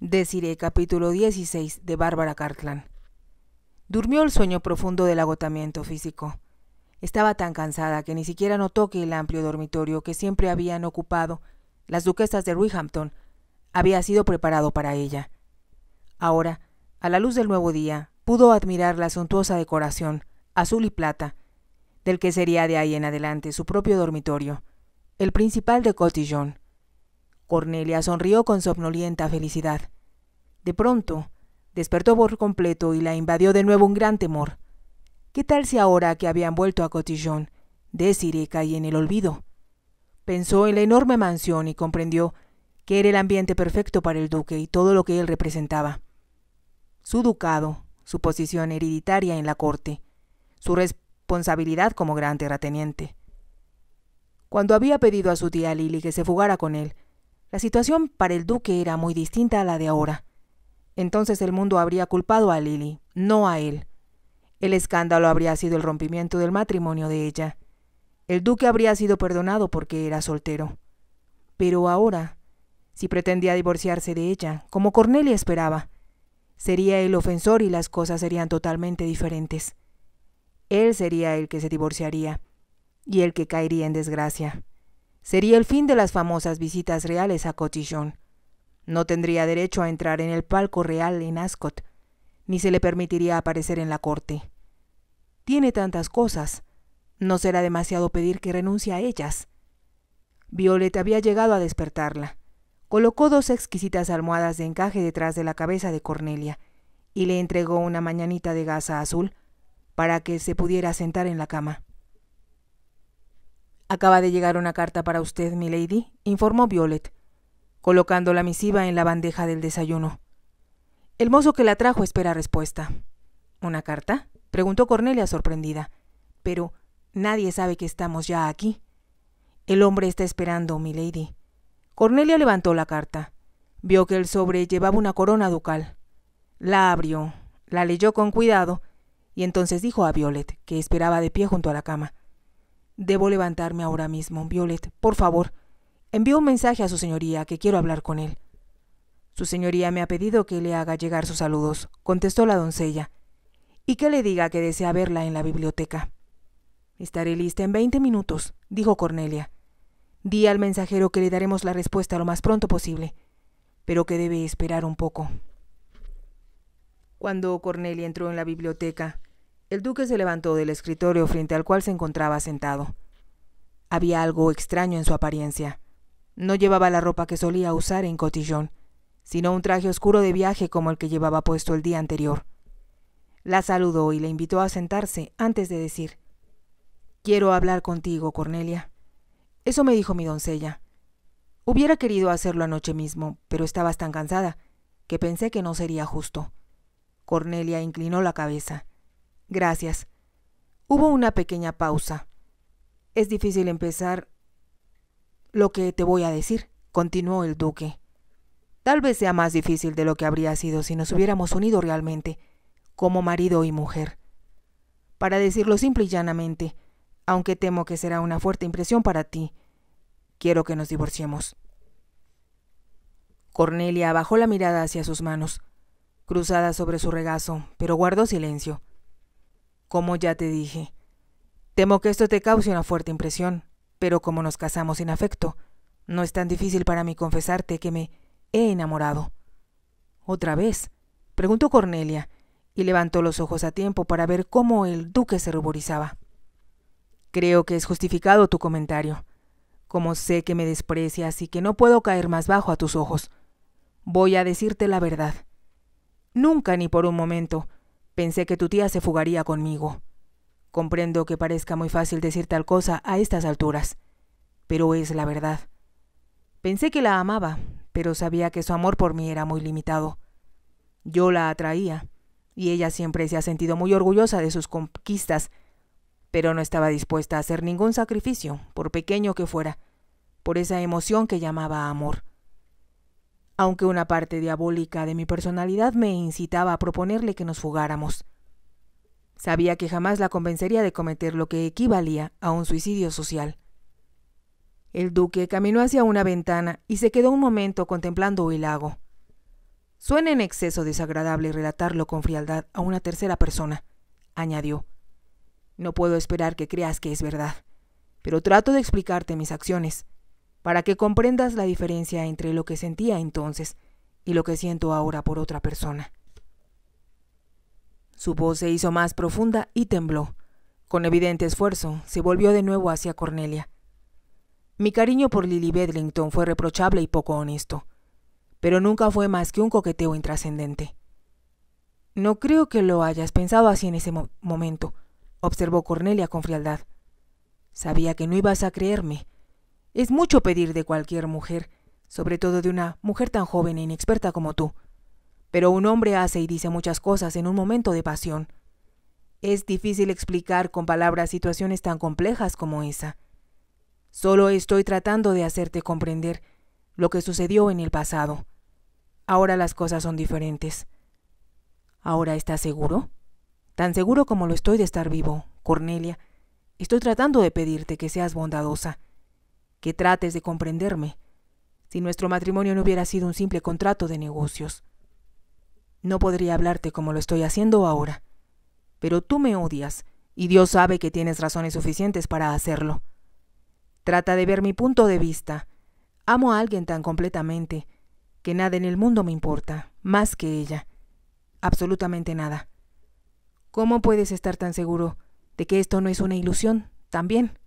Deciré capítulo 16 de Bárbara Cartland. Durmió el sueño profundo del agotamiento físico. Estaba tan cansada que ni siquiera notó que el amplio dormitorio que siempre habían ocupado las duquesas de Roehampton había sido preparado para ella. Ahora, a la luz del nuevo día, pudo admirar la suntuosa decoración, azul y plata, del que sería de ahí en adelante su propio dormitorio, el principal de Cotillon, Cornelia sonrió con somnolienta felicidad. De pronto, despertó por completo y la invadió de nuevo un gran temor. ¿Qué tal si ahora que habían vuelto a Cotillón, Desiree caía en el olvido? Pensó en la enorme mansión y comprendió que era el ambiente perfecto para el duque y todo lo que él representaba. Su ducado, su posición hereditaria en la corte, su responsabilidad como gran terrateniente. Cuando había pedido a su tía Lily que se fugara con él, la situación para el duque era muy distinta a la de ahora. Entonces el mundo habría culpado a Lily, no a él. El escándalo habría sido el rompimiento del matrimonio de ella. El duque habría sido perdonado porque era soltero. Pero ahora, si pretendía divorciarse de ella, como Cornelia esperaba, sería el ofensor y las cosas serían totalmente diferentes. Él sería el que se divorciaría y el que caería en desgracia. Sería el fin de las famosas visitas reales a Cotillón. No tendría derecho a entrar en el palco real en Ascot, ni se le permitiría aparecer en la corte. Tiene tantas cosas. No será demasiado pedir que renuncie a ellas. Violet había llegado a despertarla. Colocó dos exquisitas almohadas de encaje detrás de la cabeza de Cornelia y le entregó una mañanita de gasa azul para que se pudiera sentar en la cama. Acaba de llegar una carta para usted, milady, informó Violet, colocando la misiva en la bandeja del desayuno. El mozo que la trajo espera respuesta. ¿Una carta? preguntó Cornelia sorprendida. Pero nadie sabe que estamos ya aquí. El hombre está esperando, milady. Cornelia levantó la carta. Vio que el sobre llevaba una corona ducal. La abrió, la leyó con cuidado, y entonces dijo a Violet, que esperaba de pie junto a la cama. Debo levantarme ahora mismo, Violet. Por favor, envío un mensaje a su señoría que quiero hablar con él. Su señoría me ha pedido que le haga llegar sus saludos, contestó la doncella, y que le diga que desea verla en la biblioteca. Estaré lista en veinte minutos, dijo Cornelia. Di al mensajero que le daremos la respuesta lo más pronto posible, pero que debe esperar un poco. Cuando Cornelia entró en la biblioteca, el duque se levantó del escritorio frente al cual se encontraba sentado. Había algo extraño en su apariencia. No llevaba la ropa que solía usar en cotillón, sino un traje oscuro de viaje como el que llevaba puesto el día anterior. La saludó y le invitó a sentarse antes de decir Quiero hablar contigo, Cornelia. Eso me dijo mi doncella. Hubiera querido hacerlo anoche mismo, pero estabas tan cansada que pensé que no sería justo. Cornelia inclinó la cabeza. Gracias. Hubo una pequeña pausa. Es difícil empezar lo que te voy a decir, continuó el duque. Tal vez sea más difícil de lo que habría sido si nos hubiéramos unido realmente, como marido y mujer. Para decirlo simple y llanamente, aunque temo que será una fuerte impresión para ti, quiero que nos divorciemos. Cornelia bajó la mirada hacia sus manos, cruzada sobre su regazo, pero guardó silencio como ya te dije. Temo que esto te cause una fuerte impresión, pero como nos casamos sin afecto, no es tan difícil para mí confesarte que me he enamorado. ¿Otra vez? preguntó Cornelia, y levantó los ojos a tiempo para ver cómo el duque se ruborizaba. Creo que es justificado tu comentario. Como sé que me desprecias y que no puedo caer más bajo a tus ojos, voy a decirte la verdad. Nunca ni por un momento Pensé que tu tía se fugaría conmigo. Comprendo que parezca muy fácil decir tal cosa a estas alturas, pero es la verdad. Pensé que la amaba, pero sabía que su amor por mí era muy limitado. Yo la atraía, y ella siempre se ha sentido muy orgullosa de sus conquistas, pero no estaba dispuesta a hacer ningún sacrificio, por pequeño que fuera, por esa emoción que llamaba amor aunque una parte diabólica de mi personalidad me incitaba a proponerle que nos fugáramos. Sabía que jamás la convencería de cometer lo que equivalía a un suicidio social. El duque caminó hacia una ventana y se quedó un momento contemplando el lago. Suena en exceso desagradable relatarlo con frialdad a una tercera persona, añadió. No puedo esperar que creas que es verdad, pero trato de explicarte mis acciones para que comprendas la diferencia entre lo que sentía entonces y lo que siento ahora por otra persona. Su voz se hizo más profunda y tembló. Con evidente esfuerzo, se volvió de nuevo hacia Cornelia. Mi cariño por Lily Bedlington fue reprochable y poco honesto, pero nunca fue más que un coqueteo intrascendente. No creo que lo hayas pensado así en ese momento, observó Cornelia con frialdad. Sabía que no ibas a creerme, es mucho pedir de cualquier mujer, sobre todo de una mujer tan joven e inexperta como tú. Pero un hombre hace y dice muchas cosas en un momento de pasión. Es difícil explicar con palabras situaciones tan complejas como esa. Solo estoy tratando de hacerte comprender lo que sucedió en el pasado. Ahora las cosas son diferentes. ¿Ahora estás seguro? Tan seguro como lo estoy de estar vivo, Cornelia. Estoy tratando de pedirte que seas bondadosa, que trates de comprenderme, si nuestro matrimonio no hubiera sido un simple contrato de negocios. No podría hablarte como lo estoy haciendo ahora, pero tú me odias, y Dios sabe que tienes razones suficientes para hacerlo. Trata de ver mi punto de vista. Amo a alguien tan completamente que nada en el mundo me importa, más que ella. Absolutamente nada. ¿Cómo puedes estar tan seguro de que esto no es una ilusión también?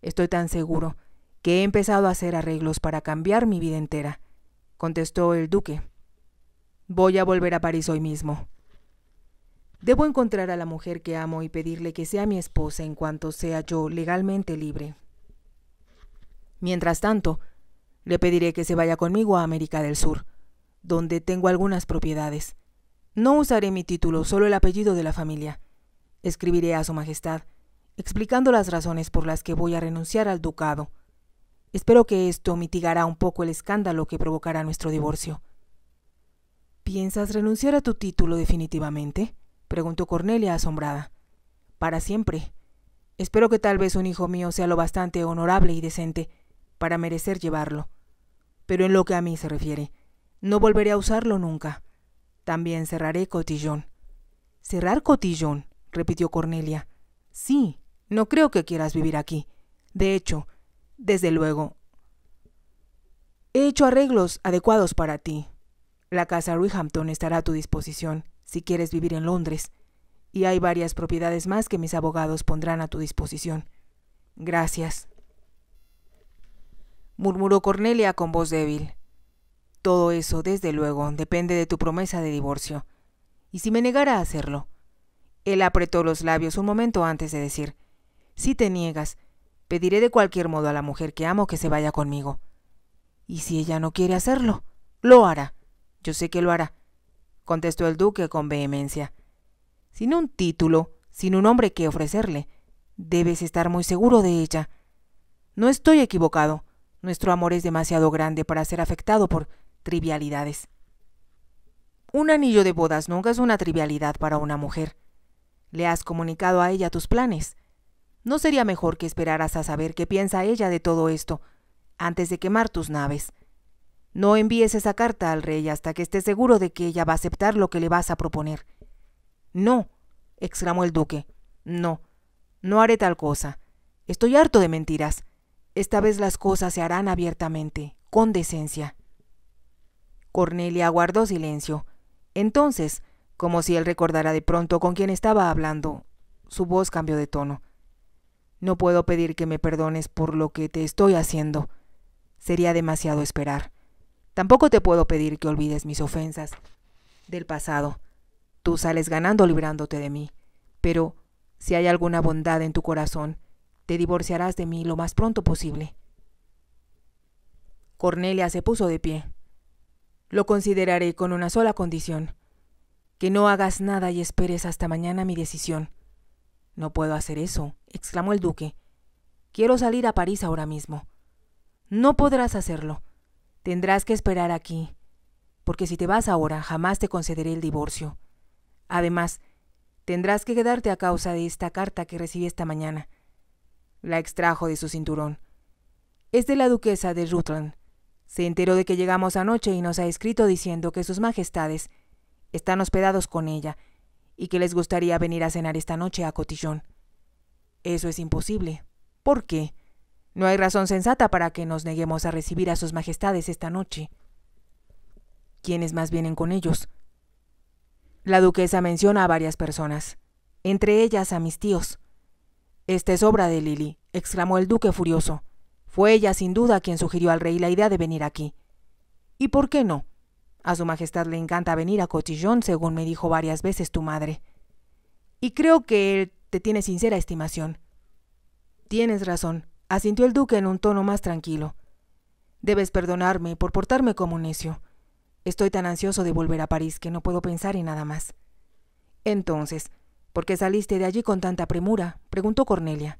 Estoy tan seguro que he empezado a hacer arreglos para cambiar mi vida entera, contestó el duque. Voy a volver a París hoy mismo. Debo encontrar a la mujer que amo y pedirle que sea mi esposa en cuanto sea yo legalmente libre. Mientras tanto, le pediré que se vaya conmigo a América del Sur, donde tengo algunas propiedades. No usaré mi título, solo el apellido de la familia. Escribiré a Su Majestad, explicando las razones por las que voy a renunciar al ducado Espero que esto mitigará un poco el escándalo que provocará nuestro divorcio. ¿Piensas renunciar a tu título definitivamente? preguntó Cornelia asombrada. Para siempre. Espero que tal vez un hijo mío sea lo bastante honorable y decente para merecer llevarlo. Pero en lo que a mí se refiere, no volveré a usarlo nunca. También cerraré cotillón. ¿Cerrar cotillón? repitió Cornelia. Sí, no creo que quieras vivir aquí. De hecho, desde luego. He hecho arreglos adecuados para ti. La casa Roehampton estará a tu disposición si quieres vivir en Londres, y hay varias propiedades más que mis abogados pondrán a tu disposición. Gracias. murmuró Cornelia con voz débil. Todo eso, desde luego, depende de tu promesa de divorcio. ¿Y si me negara a hacerlo? Él apretó los labios un momento antes de decir, Si te niegas, Pediré de cualquier modo a la mujer que amo que se vaya conmigo. ¿Y si ella no quiere hacerlo? Lo hará. Yo sé que lo hará, contestó el duque con vehemencia. Sin un título, sin un hombre que ofrecerle, debes estar muy seguro de ella. No estoy equivocado. Nuestro amor es demasiado grande para ser afectado por trivialidades. Un anillo de bodas nunca es una trivialidad para una mujer. Le has comunicado a ella tus planes. ¿No sería mejor que esperaras a saber qué piensa ella de todo esto, antes de quemar tus naves? No envíes esa carta al rey hasta que estés seguro de que ella va a aceptar lo que le vas a proponer. No, exclamó el duque. No, no haré tal cosa. Estoy harto de mentiras. Esta vez las cosas se harán abiertamente, con decencia. Cornelia guardó silencio. Entonces, como si él recordara de pronto con quién estaba hablando, su voz cambió de tono. No puedo pedir que me perdones por lo que te estoy haciendo. Sería demasiado esperar. Tampoco te puedo pedir que olvides mis ofensas del pasado. Tú sales ganando librándote de mí. Pero, si hay alguna bondad en tu corazón, te divorciarás de mí lo más pronto posible. Cornelia se puso de pie. Lo consideraré con una sola condición, que no hagas nada y esperes hasta mañana mi decisión. No puedo hacer eso, exclamó el duque. Quiero salir a París ahora mismo. No podrás hacerlo. Tendrás que esperar aquí, porque si te vas ahora jamás te concederé el divorcio. Además, tendrás que quedarte a causa de esta carta que recibí esta mañana. La extrajo de su cinturón. Es de la duquesa de Rutland. Se enteró de que llegamos anoche y nos ha escrito diciendo que sus majestades están hospedados con ella y que les gustaría venir a cenar esta noche a Cotillón. Eso es imposible. ¿Por qué? No hay razón sensata para que nos neguemos a recibir a sus majestades esta noche. ¿Quiénes más vienen con ellos? La duquesa menciona a varias personas, entre ellas a mis tíos. Esta es obra de Lily, exclamó el duque furioso. Fue ella sin duda quien sugirió al rey la idea de venir aquí. ¿Y por qué no? A su Majestad le encanta venir a Cotillón, según me dijo varias veces tu madre. Y creo que él te tiene sincera estimación. Tienes razón, asintió el duque en un tono más tranquilo. Debes perdonarme por portarme como un necio. Estoy tan ansioso de volver a París que no puedo pensar en nada más. Entonces, ¿por qué saliste de allí con tanta premura? preguntó Cornelia.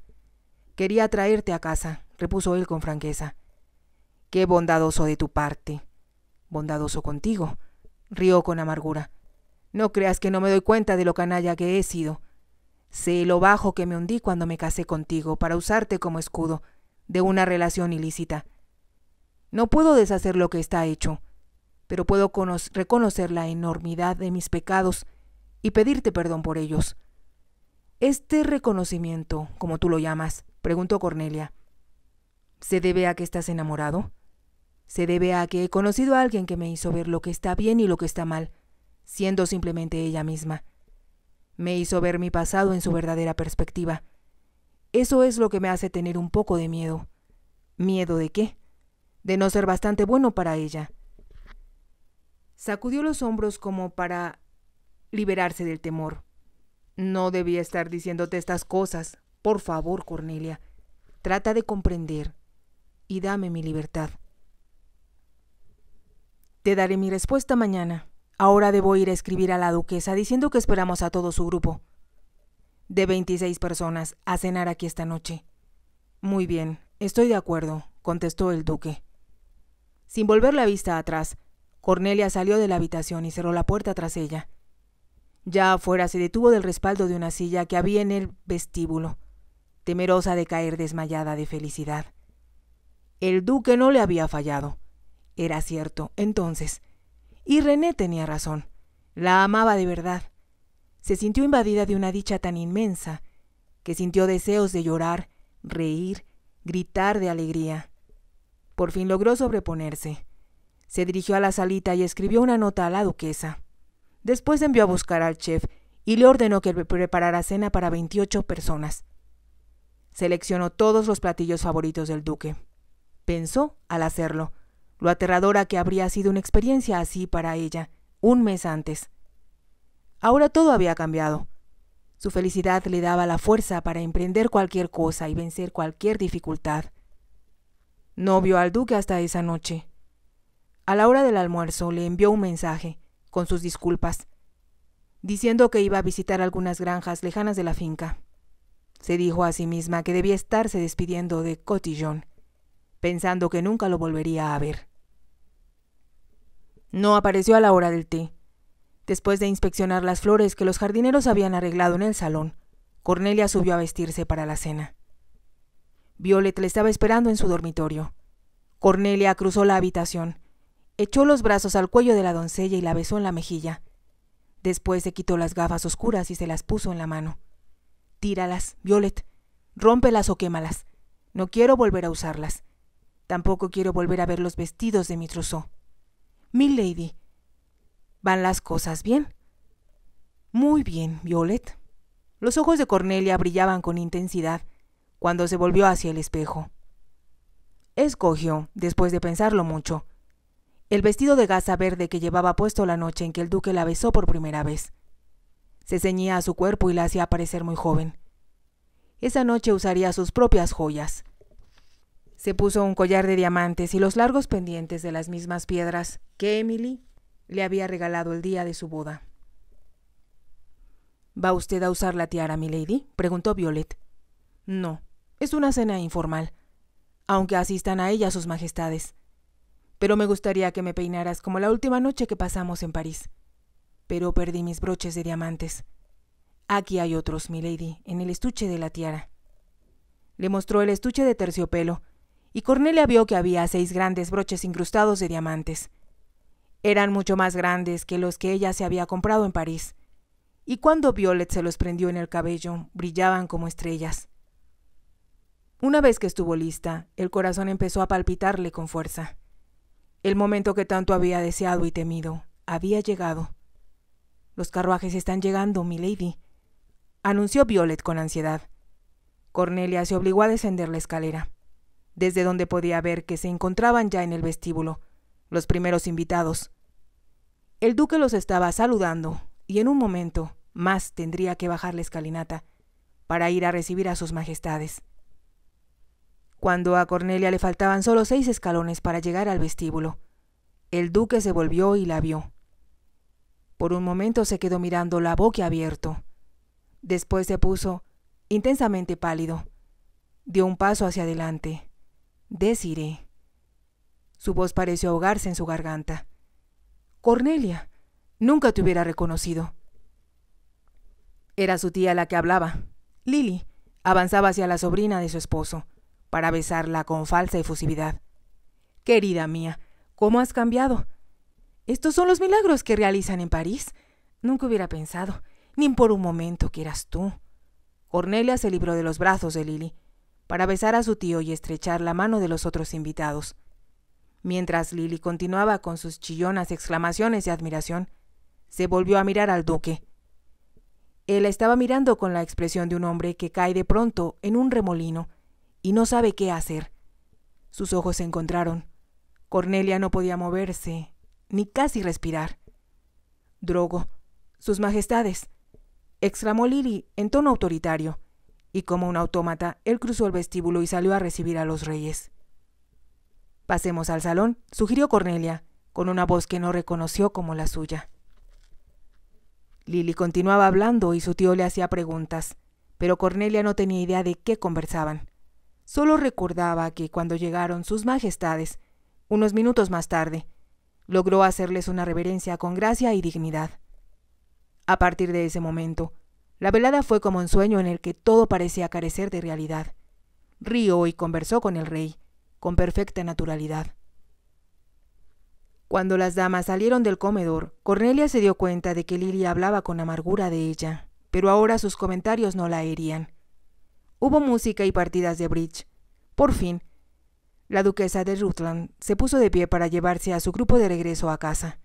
Quería traerte a casa, repuso él con franqueza. Qué bondadoso de tu parte, bondadoso contigo, rió con amargura. No creas que no me doy cuenta de lo canalla que he sido. Sé lo bajo que me hundí cuando me casé contigo para usarte como escudo de una relación ilícita. No puedo deshacer lo que está hecho, pero puedo reconocer la enormidad de mis pecados y pedirte perdón por ellos. Este reconocimiento, como tú lo llamas, preguntó Cornelia, ¿se debe a que estás enamorado? Se debe a que he conocido a alguien que me hizo ver lo que está bien y lo que está mal, siendo simplemente ella misma. Me hizo ver mi pasado en su verdadera perspectiva. Eso es lo que me hace tener un poco de miedo. ¿Miedo de qué? De no ser bastante bueno para ella. Sacudió los hombros como para liberarse del temor. No debía estar diciéndote estas cosas. Por favor, Cornelia, trata de comprender y dame mi libertad. Te daré mi respuesta mañana. Ahora debo ir a escribir a la duquesa diciendo que esperamos a todo su grupo. De veintiséis personas a cenar aquí esta noche. Muy bien, estoy de acuerdo, contestó el duque. Sin volver la vista atrás, Cornelia salió de la habitación y cerró la puerta tras ella. Ya afuera se detuvo del respaldo de una silla que había en el vestíbulo, temerosa de caer desmayada de felicidad. El duque no le había fallado. Era cierto, entonces. Y René tenía razón. La amaba de verdad. Se sintió invadida de una dicha tan inmensa, que sintió deseos de llorar, reír, gritar de alegría. Por fin logró sobreponerse. Se dirigió a la salita y escribió una nota a la duquesa. Después envió a buscar al chef y le ordenó que preparara cena para 28 personas. Seleccionó todos los platillos favoritos del duque. Pensó, al hacerlo, lo aterradora que habría sido una experiencia así para ella, un mes antes. Ahora todo había cambiado. Su felicidad le daba la fuerza para emprender cualquier cosa y vencer cualquier dificultad. No vio al duque hasta esa noche. A la hora del almuerzo le envió un mensaje, con sus disculpas, diciendo que iba a visitar algunas granjas lejanas de la finca. Se dijo a sí misma que debía estarse despidiendo de Cotillón, pensando que nunca lo volvería a ver. No apareció a la hora del té. Después de inspeccionar las flores que los jardineros habían arreglado en el salón, Cornelia subió a vestirse para la cena. Violet le estaba esperando en su dormitorio. Cornelia cruzó la habitación, echó los brazos al cuello de la doncella y la besó en la mejilla. Después se quitó las gafas oscuras y se las puso en la mano. Tíralas, Violet. Rómpelas o quémalas. No quiero volver a usarlas. Tampoco quiero volver a ver los vestidos de mi trousseau. Milady, ¿van las cosas bien? Muy bien, Violet. Los ojos de Cornelia brillaban con intensidad cuando se volvió hacia el espejo. Escogió, después de pensarlo mucho, el vestido de gasa verde que llevaba puesto la noche en que el duque la besó por primera vez. Se ceñía a su cuerpo y la hacía parecer muy joven. Esa noche usaría sus propias joyas. Se puso un collar de diamantes y los largos pendientes de las mismas piedras que Emily le había regalado el día de su boda. ¿Va usted a usar la tiara, milady? preguntó Violet. No, es una cena informal, aunque asistan a ella sus majestades. Pero me gustaría que me peinaras como la última noche que pasamos en París. Pero perdí mis broches de diamantes. Aquí hay otros, milady, en el estuche de la tiara. Le mostró el estuche de terciopelo, y Cornelia vio que había seis grandes broches incrustados de diamantes. Eran mucho más grandes que los que ella se había comprado en París, y cuando Violet se los prendió en el cabello, brillaban como estrellas. Una vez que estuvo lista, el corazón empezó a palpitarle con fuerza. El momento que tanto había deseado y temido había llegado. Los carruajes están llegando, lady anunció Violet con ansiedad. Cornelia se obligó a descender la escalera desde donde podía ver que se encontraban ya en el vestíbulo, los primeros invitados. El duque los estaba saludando, y en un momento más tendría que bajar la escalinata para ir a recibir a sus majestades. Cuando a Cornelia le faltaban solo seis escalones para llegar al vestíbulo, el duque se volvió y la vio. Por un momento se quedó mirando la boca abierto. Después se puso intensamente pálido. Dio un paso hacia adelante, Desiré. Su voz pareció ahogarse en su garganta. Cornelia, nunca te hubiera reconocido. Era su tía la que hablaba. Lily avanzaba hacia la sobrina de su esposo, para besarla con falsa efusividad. Querida mía, ¿cómo has cambiado? Estos son los milagros que realizan en París. Nunca hubiera pensado, ni por un momento que eras tú. Cornelia se libró de los brazos de Lily para besar a su tío y estrechar la mano de los otros invitados. Mientras Lily continuaba con sus chillonas exclamaciones de admiración, se volvió a mirar al duque. Él estaba mirando con la expresión de un hombre que cae de pronto en un remolino y no sabe qué hacer. Sus ojos se encontraron. Cornelia no podía moverse, ni casi respirar. Drogo, sus majestades, exclamó Lily en tono autoritario y como un autómata, él cruzó el vestíbulo y salió a recibir a los reyes. Pasemos al salón, sugirió Cornelia, con una voz que no reconoció como la suya. Lili continuaba hablando y su tío le hacía preguntas, pero Cornelia no tenía idea de qué conversaban. Solo recordaba que cuando llegaron sus majestades, unos minutos más tarde, logró hacerles una reverencia con gracia y dignidad. A partir de ese momento, la velada fue como un sueño en el que todo parecía carecer de realidad. Río y conversó con el rey, con perfecta naturalidad. Cuando las damas salieron del comedor, Cornelia se dio cuenta de que Lilia hablaba con amargura de ella, pero ahora sus comentarios no la herían. Hubo música y partidas de bridge. Por fin, la duquesa de Rutland se puso de pie para llevarse a su grupo de regreso a casa.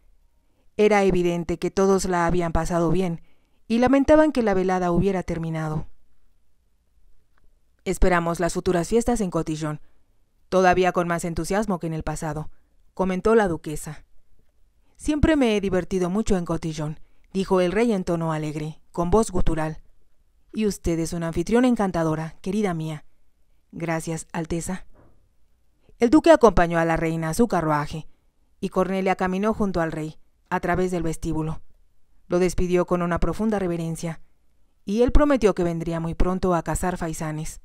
Era evidente que todos la habían pasado bien, y lamentaban que la velada hubiera terminado. Esperamos las futuras fiestas en Cotillón, todavía con más entusiasmo que en el pasado, comentó la duquesa. Siempre me he divertido mucho en Cotillón, dijo el rey en tono alegre, con voz gutural. Y usted es una anfitriona encantadora, querida mía. Gracias, Alteza. El duque acompañó a la reina a su carruaje, y Cornelia caminó junto al rey, a través del vestíbulo. Lo despidió con una profunda reverencia, y él prometió que vendría muy pronto a cazar faisanes.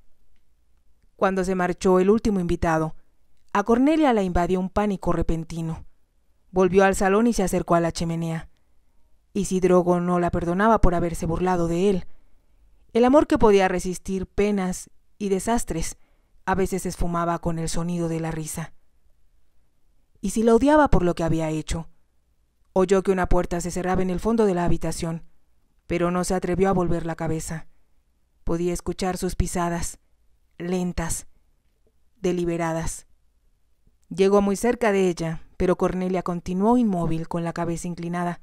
Cuando se marchó el último invitado, a Cornelia la invadió un pánico repentino. Volvió al salón y se acercó a la chimenea. Y si Drogo no la perdonaba por haberse burlado de él. El amor que podía resistir penas y desastres a veces esfumaba con el sonido de la risa. Y si la odiaba por lo que había hecho, Oyó que una puerta se cerraba en el fondo de la habitación, pero no se atrevió a volver la cabeza. Podía escuchar sus pisadas, lentas, deliberadas. Llegó muy cerca de ella, pero Cornelia continuó inmóvil con la cabeza inclinada,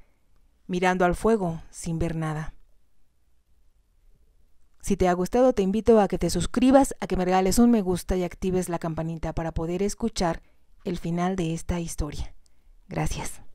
mirando al fuego sin ver nada. Si te ha gustado, te invito a que te suscribas, a que me regales un me gusta y actives la campanita para poder escuchar el final de esta historia. Gracias.